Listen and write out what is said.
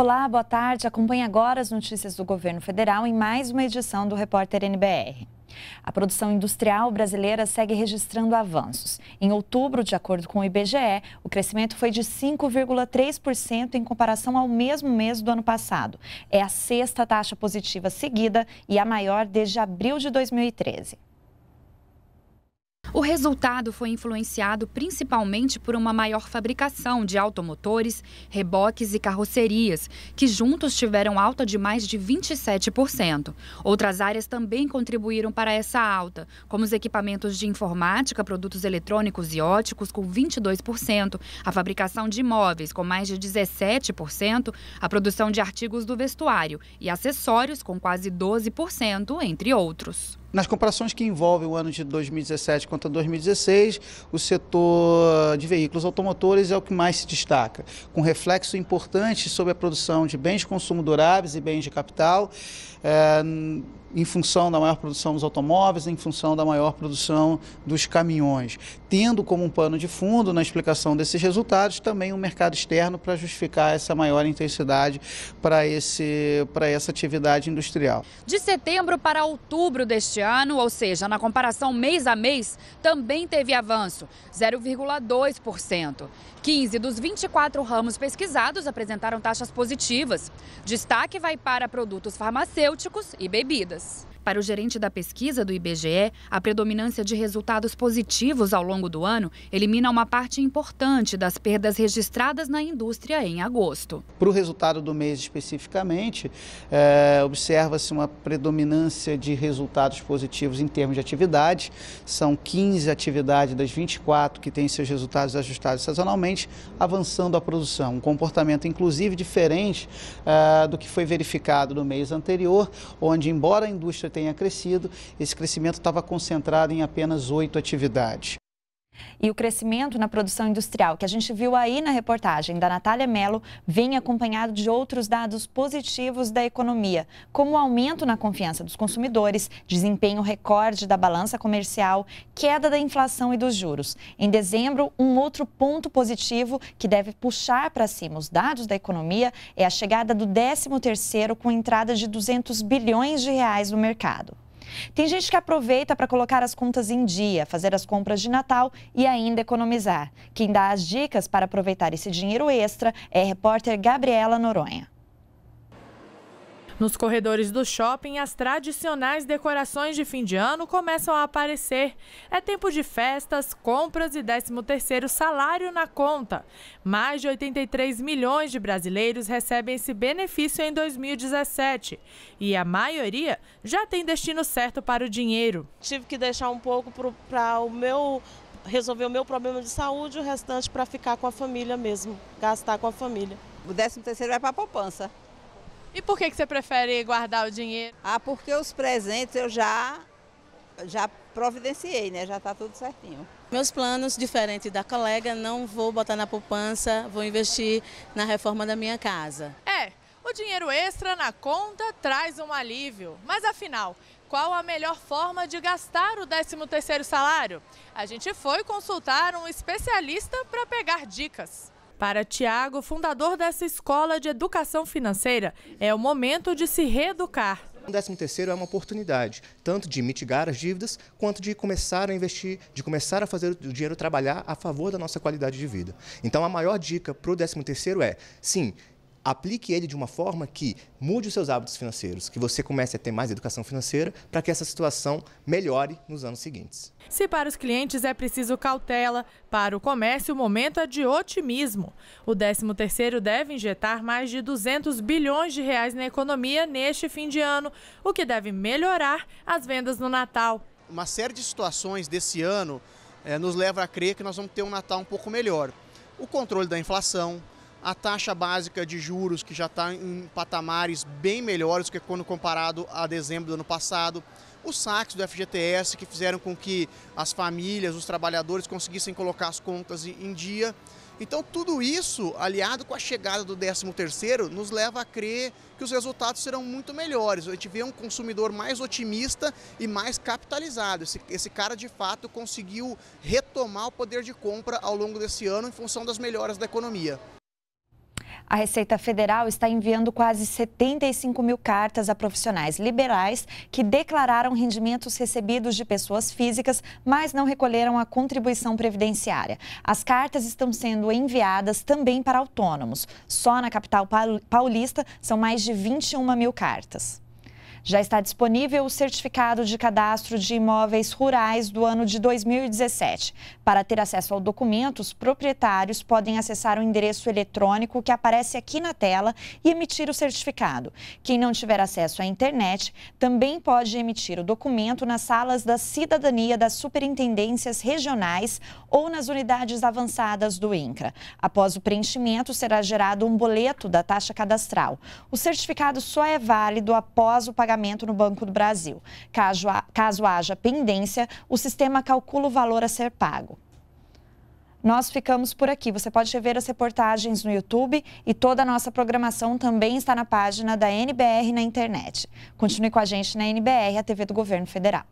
Olá, boa tarde. Acompanhe agora as notícias do governo federal em mais uma edição do Repórter NBR. A produção industrial brasileira segue registrando avanços. Em outubro, de acordo com o IBGE, o crescimento foi de 5,3% em comparação ao mesmo mês do ano passado. É a sexta taxa positiva seguida e a maior desde abril de 2013. O resultado foi influenciado principalmente por uma maior fabricação de automotores, reboques e carrocerias, que juntos tiveram alta de mais de 27%. Outras áreas também contribuíram para essa alta, como os equipamentos de informática, produtos eletrônicos e óticos, com 22%, a fabricação de imóveis, com mais de 17%, a produção de artigos do vestuário e acessórios, com quase 12%, entre outros. Nas comparações que envolvem o ano de 2017 contra 2016, o setor de veículos automotores é o que mais se destaca, com reflexo importante sobre a produção de bens de consumo duráveis e bens de capital. É, em função da maior produção dos automóveis, em função da maior produção dos caminhões, tendo como um pano de fundo na explicação desses resultados também o um mercado externo para justificar essa maior intensidade para esse para essa atividade industrial. De setembro para outubro deste ano, ou seja, na comparação mês a mês, também teve avanço, 0,2%. 15 dos 24 ramos pesquisados apresentaram taxas positivas. Destaque vai para produtos farmacêuticos e bebidas. Yes. Para o gerente da pesquisa do IBGE, a predominância de resultados positivos ao longo do ano elimina uma parte importante das perdas registradas na indústria em agosto. Para o resultado do mês especificamente, é, observa-se uma predominância de resultados positivos em termos de atividade. São 15 atividades das 24 que têm seus resultados ajustados sazonalmente, avançando a produção. Um comportamento, inclusive, diferente é, do que foi verificado no mês anterior, onde, embora a indústria tenha crescido, esse crescimento estava concentrado em apenas oito atividades e o crescimento na produção industrial, que a gente viu aí na reportagem da Natália Mello, vem acompanhado de outros dados positivos da economia, como o aumento na confiança dos consumidores, desempenho recorde da balança comercial, queda da inflação e dos juros. Em dezembro, um outro ponto positivo que deve puxar para cima os dados da economia é a chegada do 13º com entrada de 200 bilhões de reais no mercado. Tem gente que aproveita para colocar as contas em dia, fazer as compras de Natal e ainda economizar. Quem dá as dicas para aproveitar esse dinheiro extra é a repórter Gabriela Noronha. Nos corredores do shopping, as tradicionais decorações de fim de ano começam a aparecer. É tempo de festas, compras e 13º salário na conta. Mais de 83 milhões de brasileiros recebem esse benefício em 2017 e a maioria já tem destino certo para o dinheiro. Tive que deixar um pouco para o meu resolver o meu problema de saúde, o restante para ficar com a família mesmo, gastar com a família. O 13 terceiro vai para a poupança. E por que, que você prefere guardar o dinheiro? Ah, porque os presentes eu já, já providenciei, né? Já está tudo certinho. Meus planos, diferente da colega, não vou botar na poupança, vou investir na reforma da minha casa. É, o dinheiro extra na conta traz um alívio. Mas afinal, qual a melhor forma de gastar o 13º salário? A gente foi consultar um especialista para pegar dicas. Para Tiago, fundador dessa escola de educação financeira, é o momento de se reeducar. O 13 terceiro é uma oportunidade, tanto de mitigar as dívidas, quanto de começar a investir, de começar a fazer o dinheiro trabalhar a favor da nossa qualidade de vida. Então a maior dica para o 13 terceiro é, sim, aplique ele de uma forma que mude os seus hábitos financeiros, que você comece a ter mais educação financeira para que essa situação melhore nos anos seguintes. Se para os clientes é preciso cautela, para o comércio o momento é de otimismo. O 13º deve injetar mais de 200 bilhões de reais na economia neste fim de ano, o que deve melhorar as vendas no Natal. Uma série de situações desse ano eh, nos leva a crer que nós vamos ter um Natal um pouco melhor. O controle da inflação, a taxa básica de juros, que já está em patamares bem melhores que quando comparado a dezembro do ano passado, os saques do FGTS, que fizeram com que as famílias, os trabalhadores conseguissem colocar as contas em dia. Então, tudo isso, aliado com a chegada do 13 nos leva a crer que os resultados serão muito melhores. A gente vê um consumidor mais otimista e mais capitalizado. Esse, esse cara, de fato, conseguiu retomar o poder de compra ao longo desse ano em função das melhoras da economia. A Receita Federal está enviando quase 75 mil cartas a profissionais liberais que declararam rendimentos recebidos de pessoas físicas, mas não recolheram a contribuição previdenciária. As cartas estão sendo enviadas também para autônomos. Só na capital paulista são mais de 21 mil cartas já está disponível o certificado de cadastro de imóveis rurais do ano de 2017. Para ter acesso ao documento, os proprietários podem acessar o endereço eletrônico que aparece aqui na tela e emitir o certificado. Quem não tiver acesso à internet também pode emitir o documento nas salas da cidadania das superintendências regionais ou nas unidades avançadas do INCRA. Após o preenchimento, será gerado um boleto da taxa cadastral. O certificado só é válido após o pagamento pagamento no Banco do Brasil. Caso, caso haja pendência, o sistema calcula o valor a ser pago. Nós ficamos por aqui. Você pode rever as reportagens no YouTube e toda a nossa programação também está na página da NBR na internet. Continue com a gente na NBR, a TV do Governo Federal.